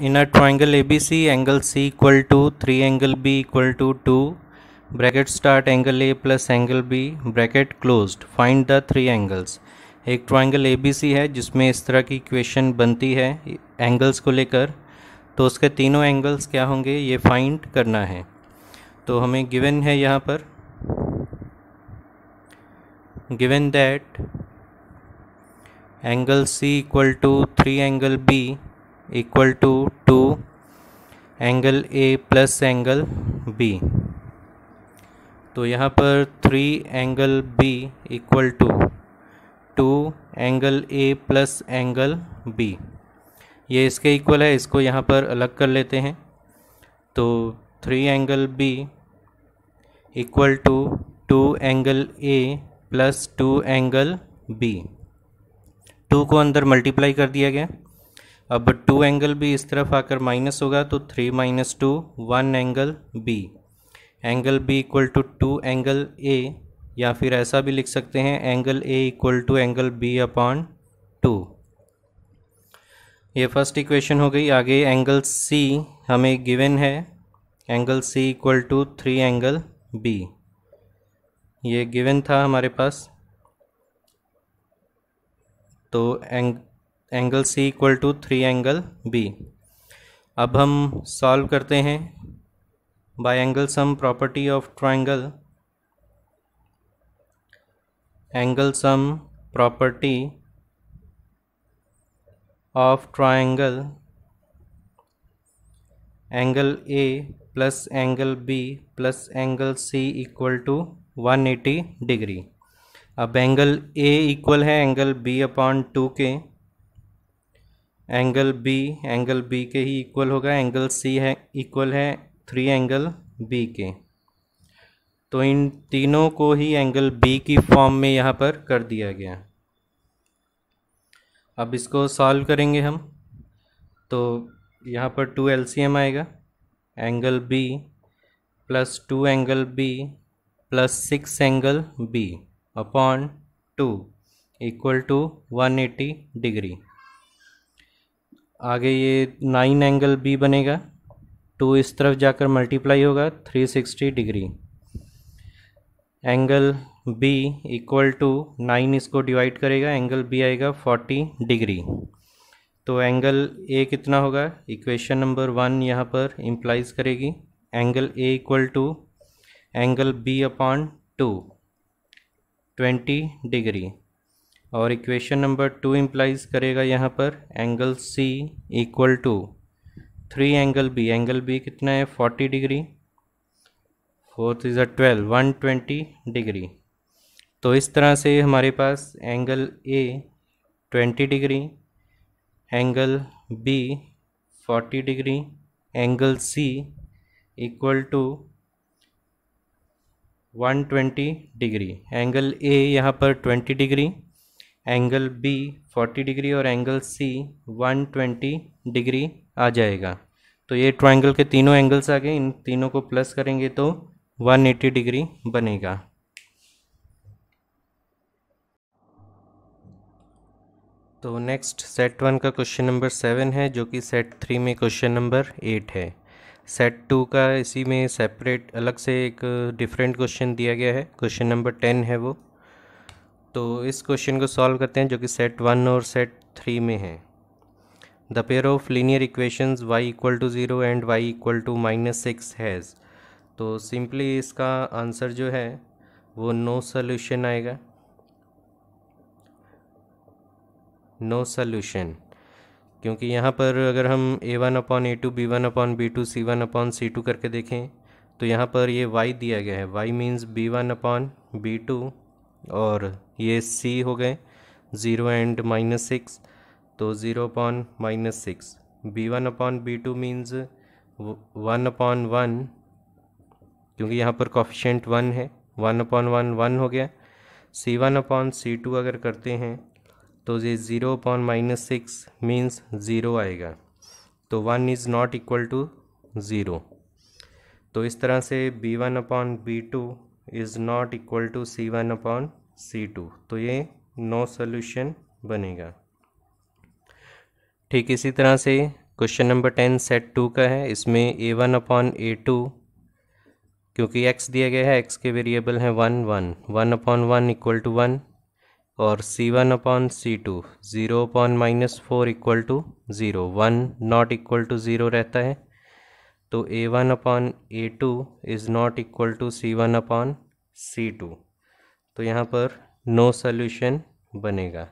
in a triangle ABC angle C equal to 3 angle B equal to 2 bracket start angle A plus angle B bracket closed find the three angles एक triangle A B C है जिसमें इस तरह की equation बनती है angles को लेकर तो उसके तीनों एंगल्स क्या होंगे ये फाइंड करना है तो हमें गिवन है यहाँ पर given that angle C equal to three angle B equal to two angle A plus angle B तो यहाँ पर three angle B equal to two angle A plus angle B ये इसके इक्वल है इसको यहाँ पर अलग कर लेते हैं तो three angle B equal to two angle A plus two angle B two को अंदर मल्टीप्लाई कर दिया गया अब टू एंगल भी इस तरफ आकर माइनस होगा तो three minus two one angle B angle B equal to two angle A या फिर ऐसा भी लिख सकते हैं angle A equal to angle B upon two ये फर्स्ट इक्वेशन हो गई आगे एंगल सी हमें गिवन है angle C equal to three angle B ये गिवन था हमारे पास तो एंग angle C equal to three angle B अब हम सॉल्व करते हैं bye angle sum property of triangle angle sum property of triangle angle A plus angle B plus angle C equal to 180 degree अब एंगल ए इक्वल है angle B upon two के angle B angle B के ही equal होगा angle C है equal है three angle B के तो इन तीनों को ही एंगल बी की फॉर्म में यहाँ पर कर दिया गया अब इसको सॉल्व करेंगे हम तो यहाँ पर टू एल आएगा angle B plus two angle B plus six angle B upon two equal to one eighty degree आगे ये नाइन एंगल बी बनेगा टू इस तरफ जाकर मल्टीप्लाई होगा three sixty degree angle B equal to nine इसको divide करेगा angle B आएगा फोर्टी डिग्री तो एंगल ए कितना होगा इक्वेशन नंबर वन यहाँ पर इम्प्लाइज करेगी angle A equal to angle B upon two twenty degree और इक्वेशन नंबर टू इम्प्लाइज करेगा यहाँ पर angle C equal to three angle B angle B कितना है forty degree fourth is a twelve one twenty degree तो इस तरह से हमारे पास angle A twenty degree angle B forty degree angle C equal to one twenty degree angle A यहाँ पर twenty degree angle B 40 degree और angle C 120 degree आ जाएगा तो ये ट्रायंगल के तीनों एंगल्स आ गए इन तीनों को प्लस करेंगे तो 180 डिग्री बनेगा तो नेक्स्ट सेट वन का क्वेश्चन नंबर सेवन है जो कि सेट थ्री में क्वेश्चन नंबर एट है सेट टू का इसी में सेपरेट अलग से एक डिफरेंट क्वेश्चन दिया गया है क्वेश्चन नंबर टेन है वो तो इस क्वेश्चन को सॉल्व करते हैं जो कि सेट वन और सेट थ्री में है the pair of linear equations Y equal to zero and Y equal to minus six has तो सिंपली इसका आंसर जो है वो नो सॉल्यूशन आएगा नो सॉल्यूशन क्योंकि यहाँ पर अगर हम A one upon A two B one upon B two C one upon C two करके देखें तो यहाँ पर ये y दिया गया है y means B one upon B two और ये सी हो गए ज़ीरो एंड माइनस सिक्स तो zero upon minus six B one upon B two means one upon one क्योंकि यहाँ पर कॉफिशेंट वन है वन अपॉन वन वन हो गया C one upon C two अगर करते हैं तो ये zero upon minus six means zero आएगा तो one is not equal to zero तो इस तरह से B one upon B two is not equal to C one upon C two तो ये नो no सोल्यूशन बनेगा ठीक इसी तरह से question number ten set two का है इसमें A one upon A two क्योंकि एक्स दिया गया है एक्स के वेरिएबल हैं one one one upon one equal to one और C one upon C two zero upon minus four equal to zero one not equal to zero रहता है तो A one upon A two is not equal to C one upon C two तो यहाँ पर no no solution बनेगा